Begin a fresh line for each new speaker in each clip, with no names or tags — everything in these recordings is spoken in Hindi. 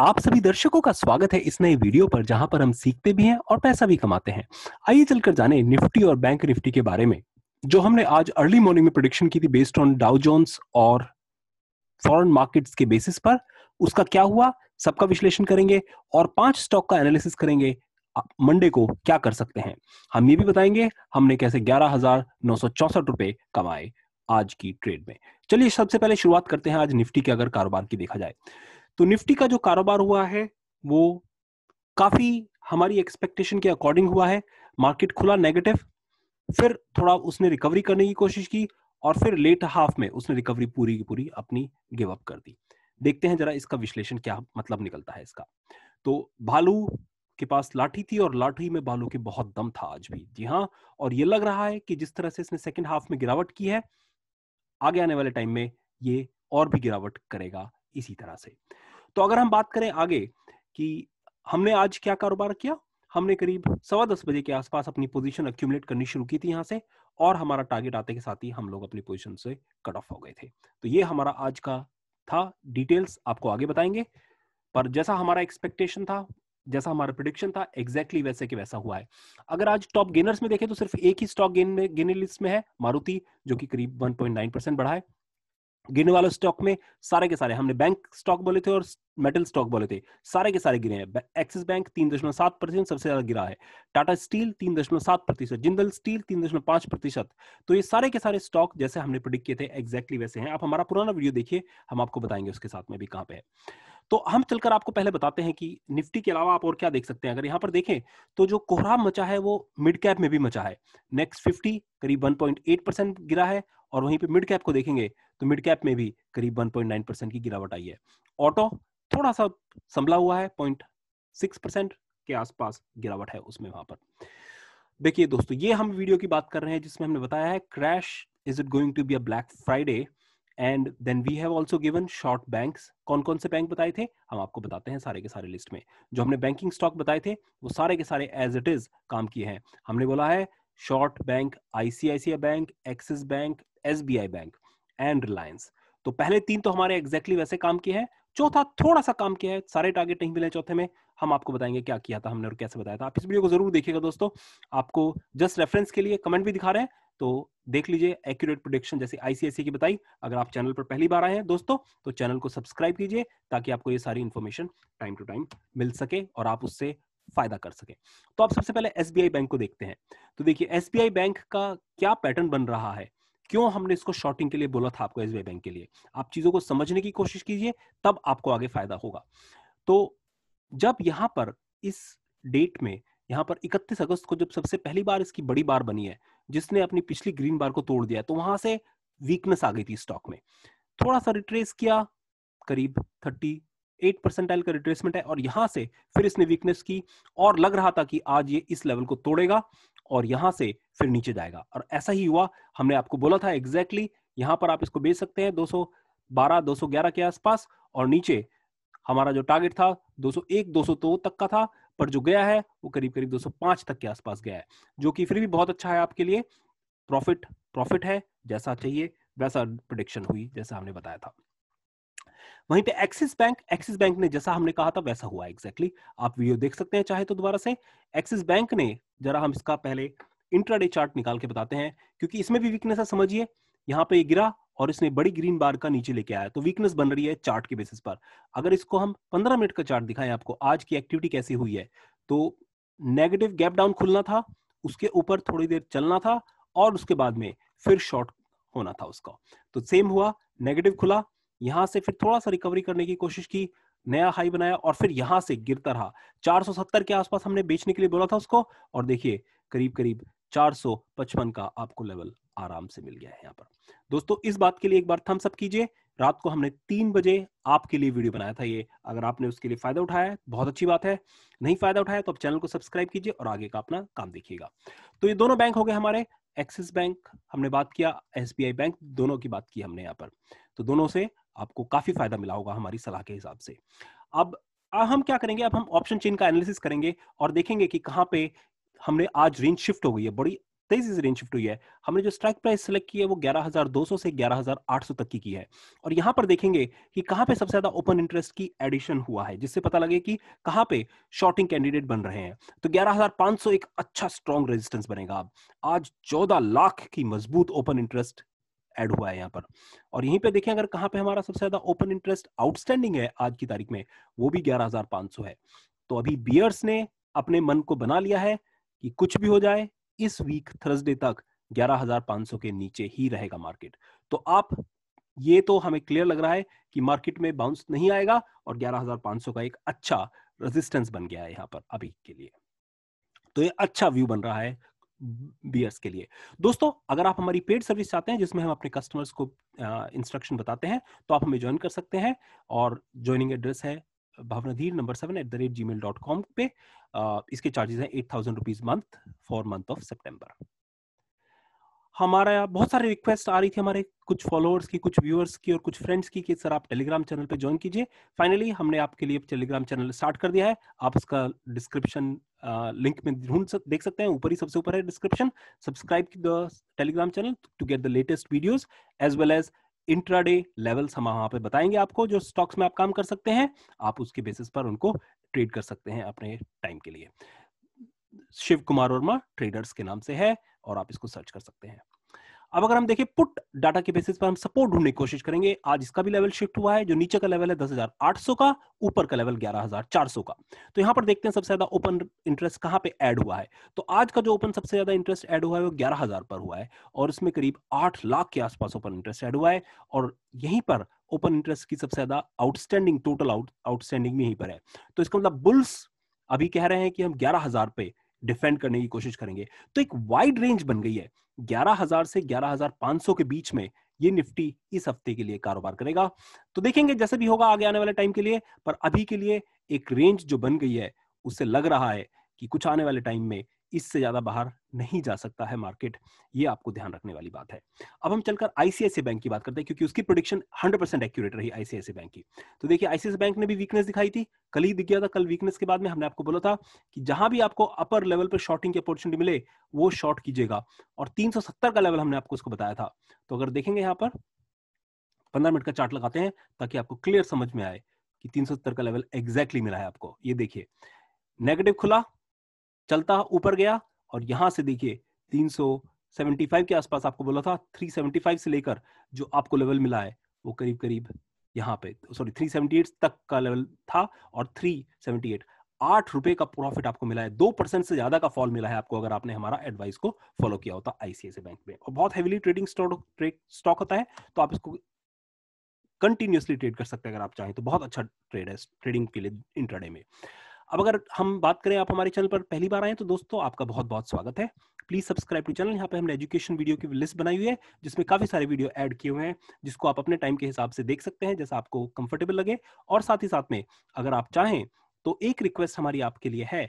आप सभी दर्शकों का स्वागत है इस नए वीडियो पर जहां पर हम सीखते भी हैं और पैसा भी कमाते हैं आइए चलकर जाने निफ्टी और बैंक निफ्टी के बारे में जो हमने आज अर्ली मॉर्निंग में प्रोडिक्शन की थी बेस्ड ऑन डाउ जोन्स और फॉरेन मार्केट्स के बेसिस पर उसका क्या हुआ सबका विश्लेषण करेंगे और पांच स्टॉक का एनालिसिस करेंगे मंडे को क्या कर सकते हैं हम ये भी बताएंगे हमने कैसे ग्यारह हजार नौ सौ चौसठ रुपए कमाए आज की ट्रेड में चलिए सबसे पहले शुरुआत करते हैं आज निफ्टी के अगर कारोबार की देखा जाए तो निफ्टी का जो कारोबार हुआ है वो काफी हमारी एक्सपेक्टेशन के अकॉर्डिंग हुआ है मार्केट खुला नेगेटिव फिर थोड़ा उसने रिकवरी करने की कोशिश की और फिर लेट हाफ में उसने रिकवरी पूरी की पूरी अपनी गिव अप कर दी देखते हैं जरा इसका विश्लेषण क्या मतलब निकलता है इसका तो भालू के पास लाठी थी और लाठी में भालू के बहुत दम था आज भी जी हाँ और ये लग रहा है कि जिस तरह से इसने सेकेंड हाफ में गिरावट की है आगे आने वाले टाइम में ये और भी गिरावट करेगा इसी तरह से तो अगर हम बात करें आगे कि हमने आज क्या कारोबार किया हमने करीब सवा दस बजे के आसपास अपनी पोजीशन अक्यूमुलेट करनी शुरू की थी यहाँ से और हमारा टारगेट आते के साथ ही हम लोग अपनी पोजीशन से कट ऑफ हो गए थे तो ये हमारा आज का था डिटेल्स आपको आगे बताएंगे पर जैसा हमारा एक्सपेक्टेशन था जैसा हमारा प्रोडिक्शन था एग्जैक्टली exactly वैसे के वैसा हुआ है अगर आज टॉप गेनर्स में देखें तो सिर्फ एक ही स्टॉक गेन में गेनर लिस्ट में है मारुति जो कि करीब 1.9 परसेंट बढ़ा है गिरने वाले स्टॉक में सारे के सारे हमने बैंक स्टॉक बोले थे और मेटल स्टॉक बोले थे सारे के सारे गिरे हैं एक्सिस बैंक तीन दशमलव सात प्रतिशत सबसे ज्यादा गिरा है टाटा स्टील तीन दशमलव सात प्रतिशत जिंदल स्टील तीन दशमलव पांच प्रतिशत तो ये सारे के सारे स्टॉक जैसे हमने प्रोडिक्ट किए थे एक्जैक्टली वैसे हैं आप हमारा पुराना वीडियो देखिए हम आपको बताएंगे उसके साथ में भी कहाँ पे है तो हम चलकर आपको पहले बताते हैं कि निफ्टी के अलावा आप और क्या देख सकते हैं अगर यहाँ पर देखें तो जो कोहराम मचा है वो मिड कैप में भी मचा है नेक्स्ट फिफ्टी करीब 1.8 परसेंट गिरा है और वहीं पे मिड कैप को देखेंगे तो मिड कैप में भी करीब 1.9 परसेंट की गिरावट आई है ऑटो थोड़ा सा संभला हुआ है पॉइंट सिक्स परसेंट के आसपास गिरावट है उसमें वहां पर देखिए दोस्तों ये हम वीडियो की बात कर रहे हैं जिसमें हमने बताया है crash is it going to be a black Friday and then we have also given short bank कौन कौन से बैंक बताए थे हम आपको बताते हैं सारे के सारे लिस्ट में जो हमने बैंकिंग स्टॉक बताए थे वो सारे के सारे एज इट इज काम किए हैं हमने बोला है short bank ICICI bank Axis bank Yes bank and Reliance तो पहले तीन तो हमारे एग्जैक्टली exactly वैसे काम किए हैं चौथा थोड़ा सा काम किया है सारे टारगेट नहीं मिले चौथे में हम आपको बताएंगे क्या किया था हमने और कैसे बताया था आप इस वीडियो को जरूर देखिएगा दोस्तों आपको जस्ट रेफरेंस के लिए कमेंट भी दिखा रहे हैं तो देख लीजिए एक्यूरेट प्रोडिक्शन जैसे आईसीआईसी की बताई अगर आप चैनल पर पहली बार आए हैं दोस्तों तो चैनल को सब्सक्राइब कीजिए ताकि आपको ये सारी इन्फॉर्मेशन टाइम टू टाइम मिल सके और आप उससे फायदा कर सके तो आप सबसे पहले एसबीआई बैंक को देखते हैं तो देखिए एसबीआई बैंक का क्या पैटर्न बन रहा है क्यों हमने इसको शॉर्टिंग के लिए बोला था आपको एसबीआई बैंक के लिए आप चीजों को समझने की कोशिश कीजिए तब आपको आगे फायदा होगा तो जब यहाँ पर इस डेट में यहाँ पर 31 अगस्त को जब सबसे पहली बार इसकी बड़ी बार बनी है जिसने अपनी पिछली ग्रीन बार को तोड़ दिया तो वहां से वीकनेस आ गई थी स्टॉक में थोड़ा सा रिट्रेस किया करीब 38 परसेंटाइल का रिट्रेसमेंट है और यहां से फिर इसने वीकनेस की और लग रहा था कि आज ये इस लेवल को तोड़ेगा और यहां से फिर नीचे जाएगा और ऐसा ही हुआ हमने आपको बोला था एग्जैक्टली exactly, यहां पर आप इसको बेच सकते हैं 212 211 के आसपास और नीचे हमारा जो टारगेट था 201 202 तक का था पर जो गया है वो करीब करीब 205 तक के आसपास गया है जो कि फिर भी बहुत अच्छा है आपके लिए प्रॉफिट प्रॉफिट है जैसा चाहिए वैसा प्रोडिक्शन हुई जैसा हमने बताया था वहीं पे एक्सिस बैंक एक्सिस बैंक ने जैसा हमने कहा था वैसा हुआ एग्जैक्टली exactly. आप वीडियो देख सकते हैं चाहे तो दोबारा से एक्सिस बैंक ने जरा हम इसका पहले इंट्राडे चार्ट निकाल के बताते हैं क्योंकि इसमें भी वीकनेस है समझिए यहाँ पे ये गिरा और इसने बड़ी ग्रीन बार का नीचे लेके आया तो वीकनेस बन रही है चार्ट के बेसिस पर अगर इसको हम 15 मिनट का चार्ट दिखाएं आपको आज की एक्टिविटी कैसी हुई है तो नेगेटिव गैप डाउन खुलना था उसके ऊपर थोड़ी देर चलना था और उसके बाद में फिर शॉर्ट होना था उसका तो सेम हुआ नेगेटिव खुला यहाँ से फिर थोड़ा सा रिकवरी करने की कोशिश की नया हाई बनाया और फिर यहाँ से गिरता रहा 470 के आसपास हमने बेचने के लिए बोला था उसको और देखिए करीब करीब 455 का आपको लेवल आराम से मिल गया है यहाँ पर दोस्तों इस बात के लिए एक बार थम्सअप कीजिए रात को हमने तीन बजे आपके लिए वीडियो बनाया था ये अगर आपने उसके लिए फायदा उठाया बहुत अच्छी बात है नहीं फायदा उठाया तो आप चैनल को सब्सक्राइब कीजिए और आगे का अपना काम देखिएगा तो ये दोनों बैंक हो गए हमारे एक्सिस बैंक हमने बात किया एसबीआई बैंक दोनों की बात की हमने यहाँ पर तो दोनों से आपको काफी फायदा मिला होगा हमारी सलाह के हिसाब से अब हम क्या करेंगे अब हम ऑप्शन चेन का एनालिसिस करेंगे और देखेंगे कि कहाँ पे हमने आज रेंज शिफ्ट हो गई है बड़ी तेजी से रेंज शिफ्ट हुई है हमने जो स्ट्राइक प्राइस सेलेक्ट की है वो 11,200 से 11,800 तक की की है और यहाँ पर देखेंगे कि कहाँ पे सबसे ज्यादा ओपन इंटरेस्ट की एडिशन हुआ है जिससे पता लगे कि कहाँ पे शॉर्टिंग कैंडिडेट बन रहे हैं तो 11,500 एक अच्छा स्ट्रॉन्ग रेजिस्टेंस बनेगा अब आज चौदह लाख की मजबूत ओपन इंटरेस्ट ऐड हुआ है यहाँ पर और यहीं पे देखें अगर कहाँ पे हमारा सबसे ज्यादा ओपन इंटरेस्ट आउटस्टैंडिंग है आज की तारीख में वो भी ग्यारह है तो अभी बियर्स ने अपने मन को बना लिया है कि कुछ भी हो जाए इस वीक थर्सडे तक 11,500 के नीचे ही रहेगा मार्केट तो आप ये तो हमें क्लियर लग रहा है कि मार्केट में बाउंस नहीं आएगा और 11,500 का एक अच्छा रेजिस्टेंस बन गया है यहां पर अभी के लिए तो ये अच्छा व्यू बन रहा है बियर्स के लिए दोस्तों अगर आप हमारी पेड सर्विस चाहते हैं जिसमें हम अपने कस्टमर्स को इंस्ट्रक्शन बताते हैं तो आप हमें ज्वाइन कर सकते हैं और ज्वाइनिंग एड्रेस है भावनाधीर number seven at the rate Gmail dot com पे इसके चार्जेस हैं eight thousand rupees month for month of September हमारा बहुत सारे रिक्वेस्ट आ रही थी हमारे कुछ फॉलोअर्स की कुछ व्यूअर्स की और कुछ फ्रेंड्स की कि सर आप टेलीग्राम चैनल पे ज्वाइन कीजिए फाइनली हमने आपके लिए टेलीग्राम चैनल स्टार्ट कर दिया है आप उसका डिस्क्रिप्शन लिंक में ढूंढ सक, देख सकते हैं ऊपर ही सबसे ऊपर है description subscribe the Telegram channel to get the latest videos as well as intraday levels हम वहां पे बताएंगे आपको जो स्टॉक्स में आप काम कर सकते हैं आप उसके बेसिस पर उनको ट्रेड कर सकते हैं अपने टाइम के लिए शिव कुमार वर्मा ट्रेडर्स के नाम से है और आप इसको सर्च कर सकते हैं अब अगर हम देखें पुट डाटा के बेसिस पर हम सपोर्ट ढूंढने की कोशिश करेंगे आज इसका भी लेवल शिफ्ट हुआ है जो नीचे का लेवल है 10,800 का ऊपर का लेवल 11,400 का तो यहां पर देखते हैं सबसे ज्यादा ओपन इंटरेस्ट कहां पे ऐड हुआ है तो आज का जो ओपन सबसे ज्यादा इंटरेस्ट ऐड हुआ है वो 11,000 पर हुआ है और इसमें करीब आठ लाख के आसपास ओपन इंटरेस्ट एड हुआ है और यहीं पर ओपन इंटरेस्ट की सबसे ज्यादा आउटस्टैंडिंग टोटल आउटस्टैंडिंग यहीं पर है तो इसका मतलब बुल्स अभी कह रहे हैं कि हम ग्यारह हजार पे डिफेंड करने की कोशिश करेंगे तो एक वाइड रेंज बन गई है 11,000 से 11,500 के बीच में ये निफ्टी इस हफ्ते के लिए कारोबार करेगा तो देखेंगे जैसे भी होगा आगे आने वाले टाइम के लिए पर अभी के लिए एक रेंज जो बन गई है उससे लग रहा है कि कुछ आने वाले टाइम में इससे ज्यादा बाहर नहीं जा सकता है मार्केट ये आपको ध्यान रखने वाली बात है अब हम चलकर आईसीआईसी बैंक की बात करते हैं क्योंकि उसकी प्रोडिक्शन 100 परसेंट एक्यूरेट रही आईसीआईसी बैंक की तो देखिए आईसीआईसी बैंक ने भी वीकनेस दिखाई थी कल ही दिख गया था कल वीकनेस के बाद में हमने आपको बोला था कि जहां भी आपको अपर लेवल पर शॉर्टिंग की अपॉर्चुनिटी मिले वो शॉर्ट कीजिएगा और तीन का लेवल हमने आपको उसको बताया था तो अगर देखेंगे यहाँ पर पंद्रह मिनट का चार्ट लगाते हैं ताकि आपको क्लियर समझ में आए कि तीन का लेवल एग्जैक्टली मिला है आपको ये देखिए नेगेटिव खुला चलता ऊपर गया और यहां से देखिए 375 के आसपास आपको बोला था 375 से लेकर जो आपको लेवल मिला है वो करीब करीब यहाँ पे सॉरी 378 तक का लेवल था और 378 आठ रुपए का प्रॉफिट आपको मिला है दो परसेंट से ज्यादा का फॉल मिला है आपको अगर आपने हमारा एडवाइस को फॉलो किया होता आईसीआईसी बैंक में और बहुत हेवीली ट्रेडिंग स्टॉक होता है तो आप इसको कंटिन्यूसली ट्रेड कर सकते हैं अगर आप चाहें तो बहुत अच्छा ट्रेड है ट्रेडिंग के लिए इंटरडे में अब अगर हम बात करें आप हमारे चैनल पर पहली बार आए तो दोस्तों आपका बहुत बहुत स्वागत है प्लीज सब्सक्राइब टू चैनल यहाँ पे हमने एजुकेशन वीडियो की लिस्ट बनाई हुई है जिसमें काफी सारे वीडियो ऐड किए हुए हैं जिसको आप अपने टाइम के हिसाब से देख सकते हैं जैसा आपको कंफर्टेबल लगे और साथ ही साथ में अगर आप चाहें तो एक रिक्वेस्ट हमारी आपके लिए है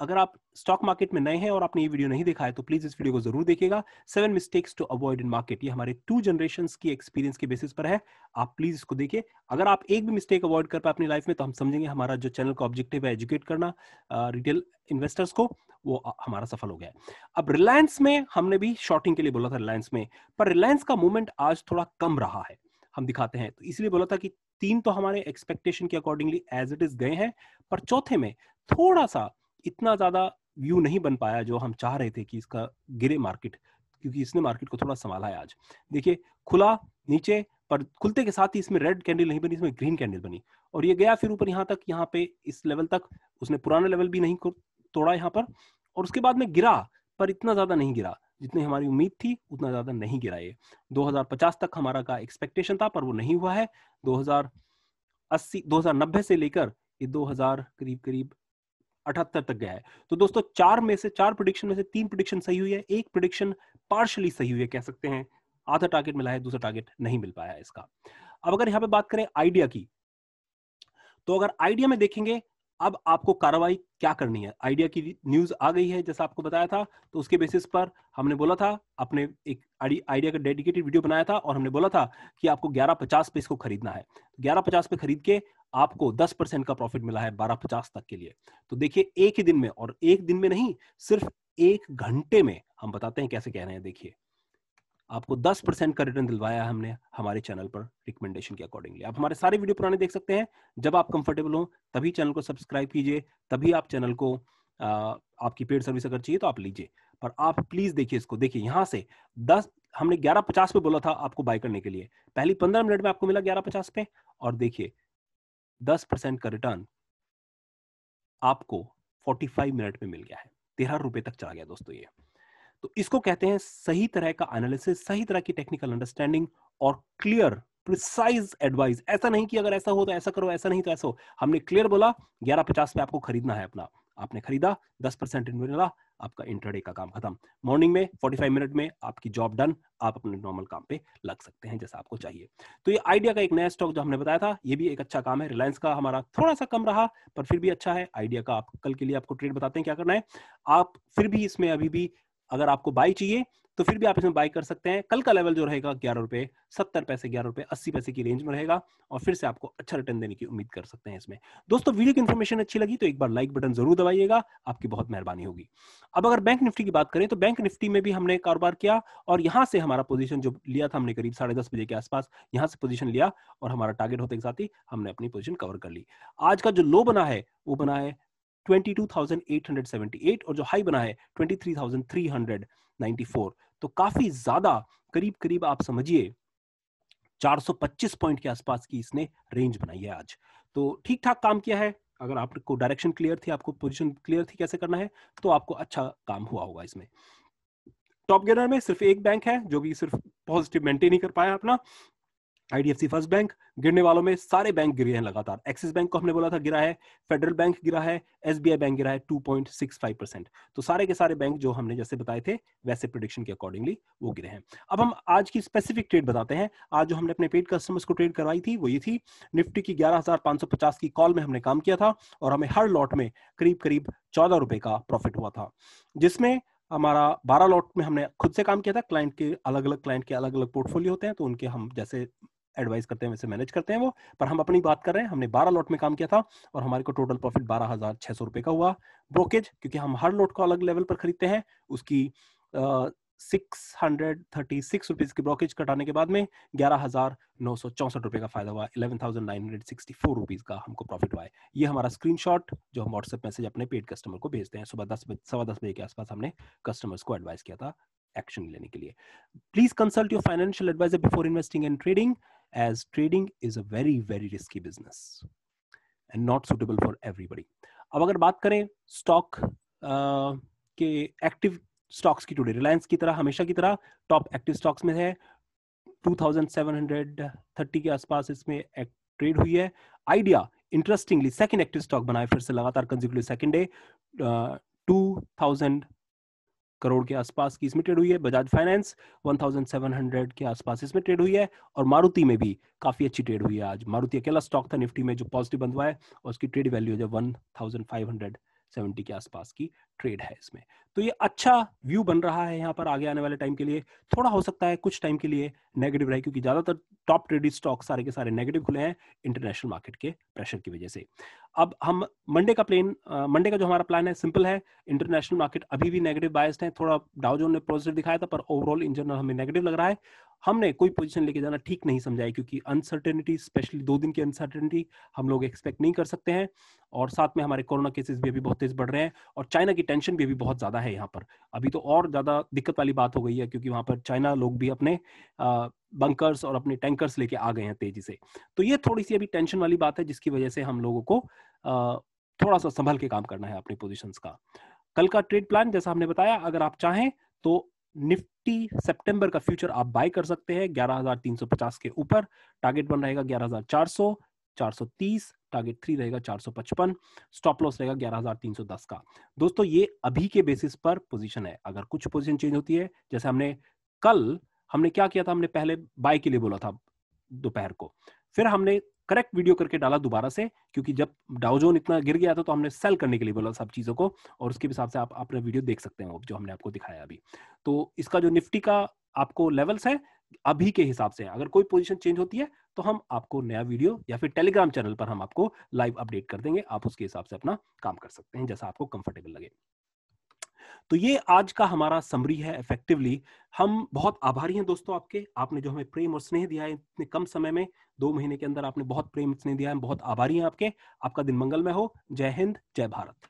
अगर आप स्टॉक मार्केट में नए हैं और आपने ये वीडियो नहीं देखा है तो प्लीज इस वीडियो को जरूर देखिएगा seven mistakes to avoid in market ये हमारे टू जनरेशन की एक्सपीरियंस के बेसिस पर है आप प्लीज इसको देखिए अगर आप एक भी मिस्टेक अवॉइड कर पाए अपनी लाइफ में तो हम समझेंगे हमारा जो चैनल का ऑब्जेक्टिव है एजुकेट करना रिटेल इन्वेस्टर्स को वो हमारा सफल हो गया अब रिलायंस में हमने भी शॉर्टिंग के लिए बोला था रिलायंस में पर रिलायंस का मूवमेंट आज थोड़ा कम रहा है हम दिखाते हैं तो इसलिए बोला था कि तीन तो हमारे एक्सपेक्टेशन के अकॉर्डिंगली एज इट इज गए हैं पर चौथे में थोड़ा सा इतना ज़्यादा व्यू नहीं बन पाया जो हम चाह रहे थे कि इसका गिरे मार्केट क्योंकि इसने मार्केट को थोड़ा संभाला है आज देखिए खुला नीचे पर खुलते के साथ ही इसमें रेड कैंडल नहीं बनी इसमें ग्रीन कैंडल बनी और ये गया फिर ऊपर यहाँ तक यहाँ पे इस लेवल तक उसने पुराना लेवल भी नहीं तोड़ा यहाँ पर और उसके बाद में गिरा पर इतना ज़्यादा नहीं गिरा जितनी हमारी उम्मीद थी उतना ज़्यादा नहीं गिरा ये 2050 तक हमारा का एक्सपेक्टेशन था पर वो नहीं हुआ है 2080 2090 से लेकर ये 2000 करीब करीब अठहत्तर तक गया है तो दोस्तों चार में से चार प्रोडिक्शन में से तीन प्रोडिक्शन सही हुई है एक प्रोडिक्शन पार्शली सही हुई है कह सकते हैं आधा टारगेट मिला है दूसरा टारगेट नहीं मिल पाया इसका अब अगर यहाँ पे बात करें आइडिया की तो अगर आइडिया में देखेंगे अब आपको कार्रवाई क्या करनी है आइडिया की न्यूज आ गई है जैसा आपको बताया था तो उसके बेसिस पर हमने बोला था अपने एक आइडिया का डेडिकेटेड वीडियो बनाया था और हमने बोला था कि आपको ग्यारह पचास पे इसको खरीदना है तो ग्यारह पचास पे खरीद के आपको दस परसेंट का प्रॉफिट मिला है बारह पचास तक के लिए तो देखिए एक ही दिन में और एक दिन में नहीं सिर्फ एक घंटे में हम बताते हैं कैसे कह रहे हैं देखिए आपको 10 परसेंट का रिटर्न दिलवाया हमने हमारे चैनल पर रिकमेंडेशन के अकॉर्डिंगली आप हमारे सारे वीडियो पुराने देख सकते हैं जब आप कंफर्टेबल हो तभी चैनल को सब्सक्राइब कीजिए तभी आप चैनल को आ, आपकी पेड सर्विस अगर चाहिए तो आप लीजिए पर आप प्लीज देखिए इसको देखिए यहाँ से दस हमने ग्यारह पचास पे बोला था आपको बाय करने के लिए पहली पंद्रह मिनट में आपको मिला ग्यारह पचास पे और देखिए दस परसेंट का रिटर्न आपको फोर्टी फाइव मिनट में मिल गया है तेरह रुपए तक चला गया दोस्तों ये तो इसको कहते हैं सही तरह का एनालिसिस सही तरह की टेक्निकल अंडरस्टैंडिंग और क्लियर प्रिसाइज एडवाइस ऐसा नहीं कि अगर ऐसा हो तो ऐसा करो ऐसा नहीं तो ऐसा हो हमने क्लियर बोला ग्यारह पचास में आपको खरीदना है अपना आपने खरीदा दस परसेंट मिला आपका इंटरडे का काम खत्म मॉर्निंग में 45 मिनट में आपकी जॉब डन आप अपने नॉर्मल काम पे लग सकते हैं जैसा आपको चाहिए तो ये आइडिया का एक नया स्टॉक जो हमने बताया था ये भी एक अच्छा काम है रिलायंस का हमारा थोड़ा सा कम रहा पर फिर भी अच्छा है आइडिया का आप कल के लिए आपको ट्रेड बताते हैं क्या करना है आप फिर भी इसमें अभी भी अगर आपको बाई चाहिए तो फिर भी आप इसमें बाई कर सकते हैं कल का लेवल जो रहेगा ग्यारह रुपए सत्तर पैसे ग्यारह रुपए अस्सी पैसे की रेंज में रहेगा और फिर से आपको अच्छा रिटर्न देने की उम्मीद कर सकते हैं इसमें दोस्तों वीडियो की इन्फॉर्मेशन अच्छी लगी तो एक बार लाइक बटन जरूर दबाइएगा आपकी बहुत मेहरबानी होगी अब अगर बैंक निफ्टी की बात करें तो बैंक निफ्टी में भी हमने कारोबार किया और यहाँ से हमारा पोजिशन जो लिया था हमने करीब साढ़े बजे के आसपास यहाँ से पोजिशन लिया और हमारा टारगेट होते के साथ ही हमने अपनी पोजिशन कवर कर ली आज का जो लो बना है वो बना है 22,878 और जो हाई बना है 23,394 तो काफी ज्यादा करीब करीब आप समझिए 425 पॉइंट के आसपास की इसने रेंज बनाई है आज तो ठीक ठाक काम किया है अगर आपको डायरेक्शन क्लियर थी आपको पोजीशन क्लियर थी कैसे करना है तो आपको अच्छा काम हुआ होगा इसमें टॉप गेनर में सिर्फ एक बैंक है जो कि सिर्फ पॉजिटिव मेंटेन ही कर पाया अपना आईडीएफसी फर्स्ट बैंक गिरने वालों में सारे बैंक गिरे हैं लगातार एक्सिस बैंक को हमने बोला था गिरा है फेडरल बैंक गिरा है एसबीआई बैंक गिरा है 2.65 परसेंट तो सारे के सारे बैंक जो हमने जैसे बताए थे वैसे प्रोडिक्शन के अकॉर्डिंगली वो गिरे हैं अब हम आज की स्पेसिफिक ट्रेड बताते हैं आज जो हमने अपने पेड कस्टमर्स को ट्रेड करवाई थी वो ये थी निफ्टी की ग्यारह की कॉल में हमने काम किया था और हमें हर लॉट में करीब करीब चौदह रुपए का प्रॉफिट हुआ था जिसमें हमारा बारह लॉट में हमने खुद से काम किया था क्लाइंट के अलग अलग क्लाइंट के अलग अलग पोर्टफोलियो होते हैं तो उनके हम जैसे एडवाइस करते हैं वैसे मैनेज करते हैं वो पर हम अपनी बात कर रहे हैं हमने बारह लॉट में काम किया था और हमारे को टोटल प्रॉफिट बारह हजार छह सौ रुपए का हुआ ब्रोकेज क्योंकि हम हर लॉट को अलग लेवल पर खरीदते हैं उसकी six hundred thirty six rupees की ब्रोकेज कटाने के बाद में ग्यारह हजार नौ सौ चौसठ रुपए का फायदा हुआ eleven thousand nine hundred sixty four rupees का हमको प्रॉफिट हुआ है ये हमारा स्क्रीनशॉट जो हम व्हाट्सएप मैसेज अपने पेड कस्टमर को भेजते हैं सुबह दस सवा दस बजे के आसपास हमने कस्टमर्स को एडवाइस किया था एक्शन लेने के लिए please consult your financial advisor before investing and trading as trading is a very very risky business and not suitable for everybody अब अगर बात करें स्टॉक के एक्टिव स्टॉक्स की टुडे रिलायंस की तरह हमेशा की तरह टॉप एक्टिव स्टॉक्स में है 2730 के आसपास इसमें ट्रेड हुई है Idea interestingly second active stock बनाए फिर से लगातार consecutive second day two thousand crore के आसपास की इसमें ट्रेड हुई है बजाज फाइनेंस 1700 के आसपास इसमें ट्रेड हुई है और मारुति में भी काफी अच्छी ट्रेड हुई है आज मारुति अकेला स्टॉक था निफ्टी में जो पॉजिटिव बंद हुआ है और उसकी ट्रेड वैल्यू है वन थाउजेंड सेवेंटी के आसपास की ट्रेड है इसमें तो ये अच्छा व्यू बन रहा है यहाँ पर आगे आने वाले टाइम के लिए थोड़ा हो सकता है कुछ टाइम के लिए नेगेटिव रहे क्योंकि ज्यादातर टॉप ट्रेडिंग स्टॉक सारे के सारे नेगेटिव खुले हैं इंटरनेशनल मार्केट के प्रेशर की वजह से अब हम मंडे का प्लेन मंडे का जो हमारा प्लान है सिंपल है इंटरनेशनल मार्केट अभी भी नेगेटिव बायस्ड है थोड़ा डाउजोन ने पॉजिटिव दिखाया था पर ओवरऑल इन जनरल हमें नेगेटिव लग रहा है हमने कोई पोजीशन लेके जाना ठीक नहीं समझा है क्योंकि अनसर्टेनिटी स्पेशली दो दिन की अनसर्टेनिटी हम लोग एक्सपेक्ट नहीं कर सकते हैं और साथ में हमारे कोरोना केसेस भी अभी बहुत तेज बढ़ रहे हैं और चाइना की टेंशन भी अभी बहुत ज्यादा है यहाँ पर अभी तो और ज्यादा दिक्कत वाली बात हो गई है क्योंकि वहां पर चाइना लोग भी अपने बंकर्स और अपने टैंकर्स लेके आ गए हैं तेजी से तो ये थोड़ी सी अभी टेंशन वाली बात है जिसकी वजह से हम लोगों को थोड़ा सा संभल के काम करना है अपनी पोजिशन का कल का ट्रेड प्लान जैसा हमने बताया अगर आप चाहें तो निफ्टी सितंबर का फ्यूचर आप बाय कर सकते हैं 11,350 के ऊपर टारगेट बन रहेगा 11,400 430 टारगेट थ्री रहेगा 455 स्टॉप लॉस रहेगा 11,310 का दोस्तों ये अभी के बेसिस पर पोजीशन है अगर कुछ पोजीशन चेंज होती है जैसे हमने कल हमने क्या किया था हमने पहले बाय के लिए बोला था दोपहर को फिर हमने करेक्ट वीडियो करके डाला दोबारा से क्योंकि जब डाउजोन इतना गिर गया था तो हमने सेल करने के लिए बोला सब चीज़ों को और उसके हिसाब से आप अपना वीडियो देख सकते हैं जो हमने आपको दिखाया अभी तो इसका जो निफ्टी का आपको लेवल्स है अभी के हिसाब से अगर कोई पोजिशन चेंज होती है तो हम आपको नया वीडियो या फिर टेलीग्राम चैनल पर हम आपको लाइव अपडेट कर देंगे आप उसके हिसाब से अपना काम कर सकते हैं जैसा आपको कंफर्टेबल लगे तो ये आज का हमारा समरी है इफेक्टिवली हम बहुत आभारी हैं दोस्तों आपके आपने जो हमें प्रेम और स्नेह दिया है इतने कम समय में दो महीने के अंदर आपने बहुत प्रेम स्नेह दिया है बहुत आभारी हैं आपके आपका दिन मंगलमय हो जय हिंद जय भारत